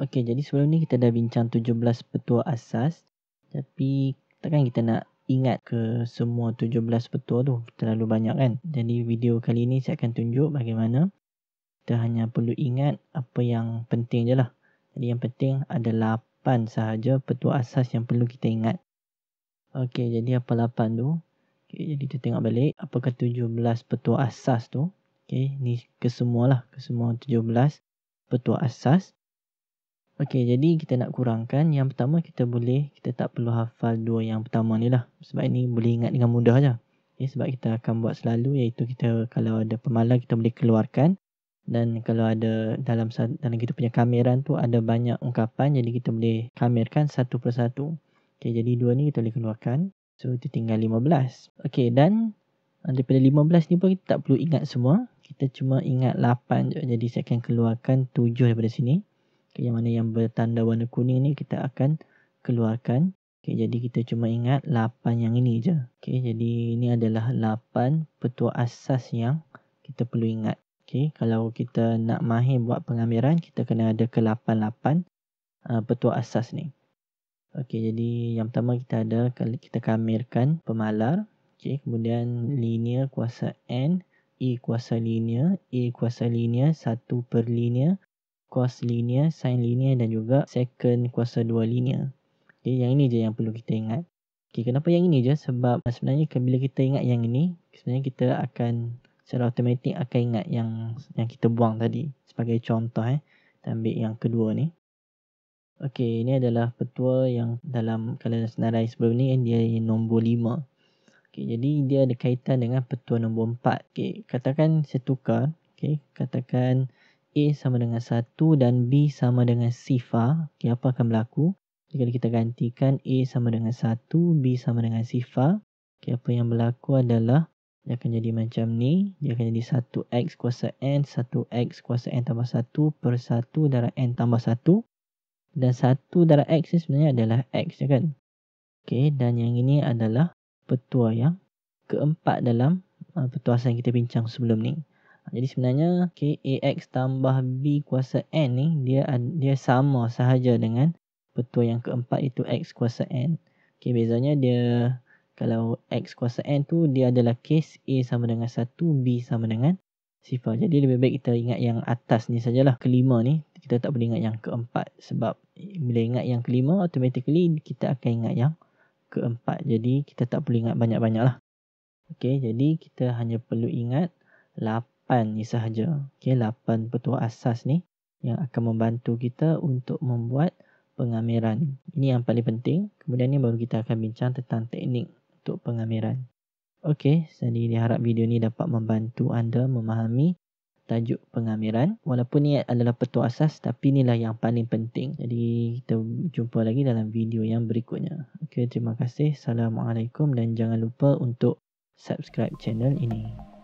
Okey, jadi sebelum ni kita dah bincang 17 petua asas. Tapi takkan kita nak ingat ke semua 17 petua tu terlalu banyak kan? Jadi video kali ni saya akan tunjuk bagaimana kita hanya perlu ingat apa yang penting je lah. Jadi yang penting ada 8 sahaja petua asas yang perlu kita ingat. Okey, jadi apa 8 tu? Okey, jadi kita tengok balik apakah 17 petua asas tu. Okey, ni kesemualah, kesemua 17 petua asas. Okey, jadi kita nak kurangkan. Yang pertama kita boleh, kita tak perlu hafal dua yang pertama ni lah. Sebab ini boleh ingat dengan mudah je. Okay, sebab kita akan buat selalu iaitu kita kalau ada pemalas kita boleh keluarkan. Dan kalau ada dalam dalam kita punya kameran tu ada banyak ungkapan. Jadi kita boleh kamerkan satu persatu. Okey, jadi dua ni kita boleh keluarkan. So, kita tinggal belas. Okey, dan daripada belas ni pun kita tak perlu ingat semua. Kita cuma ingat lapan je. Jadi, saya akan keluarkan tujuh daripada sini. Okay, yang mana yang bertanda warna kuning ni kita akan keluarkan. Okay, jadi kita cuma ingat 8 yang ini je. Okay, jadi ini adalah 8 petua asas yang kita perlu ingat. Okay, kalau kita nak mahir buat pengambilan, kita kena ada ke 8-8 uh, petua asas ni. Okay, jadi yang pertama kita ada, kita kamirkan pemalar. Okay, kemudian linear kuasa N, E kuasa linear, E kuasa linear, 1 per linear cos linear, sin linear dan juga second kuasa dua linear. Okay, yang ini je yang perlu kita ingat. Okay, kenapa yang ini je? Sebab sebenarnya bila kita ingat yang ini, sebenarnya kita akan secara automatik akan ingat yang yang kita buang tadi sebagai contoh eh. Kita ambil yang kedua ni. Okey, ini adalah petua yang dalam kalender senarai sebelum ni dia nombor 5. Okey, jadi dia ada kaitan dengan petua nombor 4. Okey, katakan saya tukar, okey, katakan A sama dengan 1 dan B sama dengan sifar, okay, apa akan berlaku? Jika kita gantikan A sama dengan 1, B sama dengan sifar, okay, apa yang berlaku adalah dia akan jadi macam ni. Dia akan jadi 1x kuasa n, 1x kuasa n tambah 1 per 1 darah n tambah 1. Dan 1 darah x ni sebenarnya adalah x je kan? Okay, dan yang ini adalah petua yang keempat dalam uh, petuasan yang kita bincang sebelum ni. Jadi sebenarnya KAX tambah B kuasa N ni dia dia sama sahaja dengan petua yang keempat itu X kuasa N. Okay, bezanya dia kalau X kuasa N tu dia adalah case A sama dengan 1, B sama dengan sifar. Jadi lebih baik kita ingat yang atas ni sajalah. Kelima ni kita tak boleh ingat yang keempat sebab bila ingat yang kelima automatically kita akan ingat yang keempat. Jadi kita tak boleh ingat banyak-banyak lah. Okay, jadi kita hanya perlu ingat 8 ni sahaja. Okay, lapan petua asas ni yang akan membantu kita untuk membuat pengamiran. Ini yang paling penting. Kemudian ni baru kita akan bincang tentang teknik untuk pengamiran. Okey, jadi diharap video ni dapat membantu anda memahami tajuk pengamiran. Walaupun ni adalah petua asas tapi inilah yang paling penting. Jadi kita jumpa lagi dalam video yang berikutnya. Okey, terima kasih. Assalamualaikum dan jangan lupa untuk subscribe channel ini.